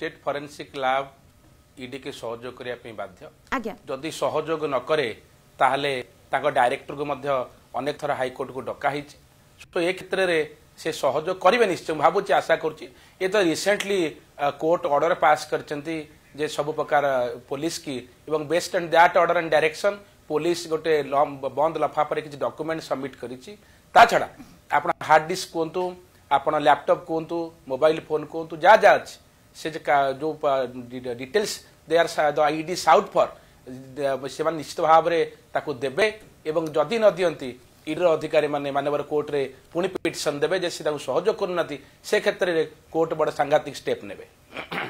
state forensic lab ED କି ସହଯୋଗ କରିବା ପାଇଁ ବାଧ୍ୟ ଯଦି ସହଯୋଗ ନ କରେ ତାହେଲେ ତାଙ୍କ ଡାଇରେକ୍ଟରକୁ ମଧ୍ୟ ଅନେକ ଥର ହାଇକୋର୍ଟକୁ ଡକା ହେଇଛି ତ ଏ କ୍ଷେତ୍ରରେ ସେ ସହଯୋଗ କରିବେ ନିଶ୍ଚୟ ଭାବୁଛି ଆଶା କରୁଛି ଏ ତ ରିସେଣ୍ଟଲି କୋର୍ଟ ଅର୍ଡର ପାସ୍ କରିଛନ୍ତି ଯେ ସବୁ ପ୍ରକାର ପୋଲିସ କି ଏବଂ based on that order and direction police ଗୋଟେ ବନ୍ଦ ଲଫାଫାରେ କିଛି ଡକୁମେଣ୍ଟ ସବମିଟ୍ କରିଛି ତା ଛଡ଼ା ଆପଣ ହାର୍ଡ ଡିସ୍କ କୁହନ୍ତୁ ଆପଣ ଲ୍ୟାପଟପ୍ କୁହନ୍ତୁ ମୋବାଇଲ ଫୋନ୍ କୁହନ୍ତୁ ଯାହା ଯାହା ଅଛି ସେ ଯେଉଁ details they are the I D sought for ସେମାନେ ନିଶ୍ଚିତ ଭାବରେ ତାକୁ ଦେବେ ଏବଂ ଯଦି ନ ଦିଅନ୍ତି ଇଡିର ଅଧିକାରୀମାନେ ମାନ୍ୟବର କୋର୍ଟରେ ପୁଣି ପିଟିସନ୍ ଦେବେ ଯେ ସେ ତାଙ୍କୁ ସହଯୋଗ କରୁନାହାନ୍ତି ସେ କ୍ଷେତ୍ରରେ କୋର୍ଟ ବଡ଼ ସାଂଘାତିକ ଷ୍ଟେପ୍ ନେବେ